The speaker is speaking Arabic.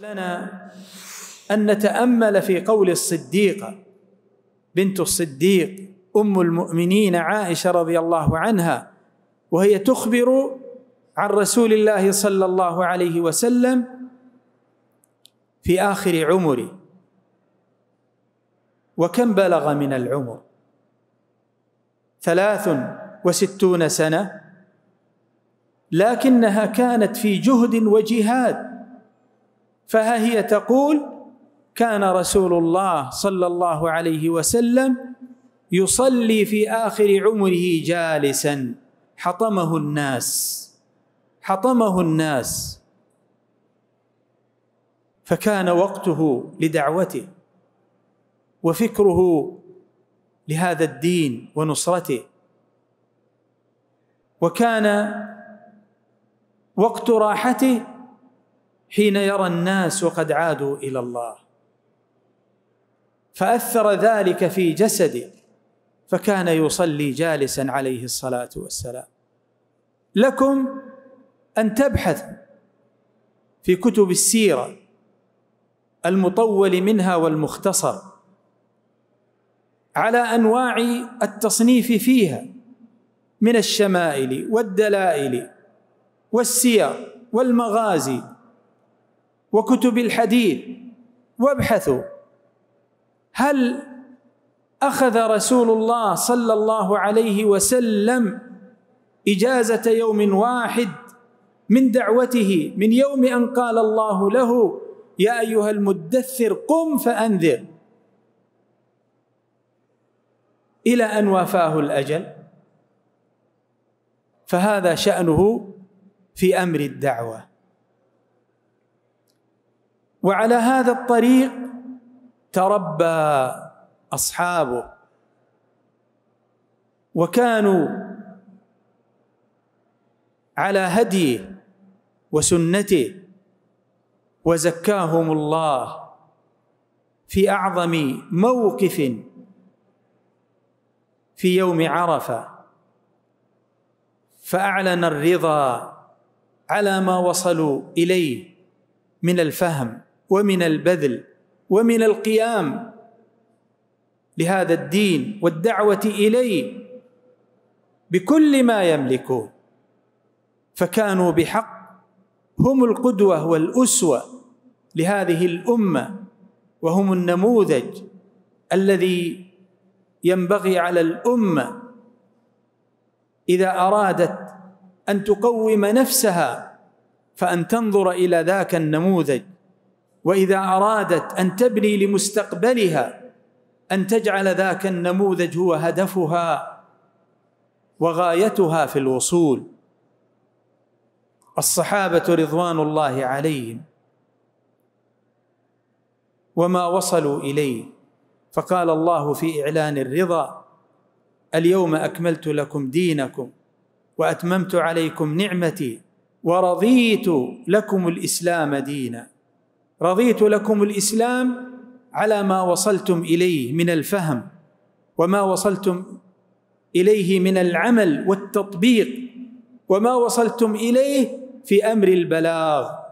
لنا ان نتامل في قول الصديقه بنت الصديق ام المؤمنين عائشه رضي الله عنها وهي تخبر عن رسول الله صلى الله عليه وسلم في اخر عمره وكم بلغ من العمر ثلاث وستون سنه لكنها كانت في جهد وجهاد فها هي تقول كان رسول الله صلى الله عليه وسلم يصلي في آخر عمره جالسا حطمه الناس حطمه الناس فكان وقته لدعوته وفكره لهذا الدين ونصرته وكان وقت راحته حين يرى الناس قد عادوا الى الله فاثر ذلك في جسده فكان يصلي جالسا عليه الصلاه والسلام لكم ان تبحث في كتب السيره المطول منها والمختصر على انواع التصنيف فيها من الشمائل والدلائل والسير والمغازي وكتب الحديث وابحثوا هل اخذ رسول الله صلى الله عليه وسلم اجازه يوم واحد من دعوته من يوم ان قال الله له يا ايها المدثر قم فانذر الى ان وافاه الاجل فهذا شانه في امر الدعوه وعلى هذا الطريق تربى اصحابه وكانوا على هديه وسنته وزكاهم الله في اعظم موقف في يوم عرفه فاعلن الرضا على ما وصلوا اليه من الفهم ومن البذل ومن القيام لهذا الدين والدعوه اليه بكل ما يملكون فكانوا بحق هم القدوه والاسوه لهذه الامه وهم النموذج الذي ينبغي على الامه اذا ارادت ان تقوم نفسها فان تنظر الى ذاك النموذج واذا ارادت ان تبني لمستقبلها ان تجعل ذاك النموذج هو هدفها وغايتها في الوصول الصحابه رضوان الله عليهم وما وصلوا اليه فقال الله في اعلان الرضا اليوم اكملت لكم دينكم واتممت عليكم نعمتي ورضيت لكم الاسلام دينا رضيت لكم الاسلام على ما وصلتم اليه من الفهم وما وصلتم اليه من العمل والتطبيق وما وصلتم اليه في امر البلاغ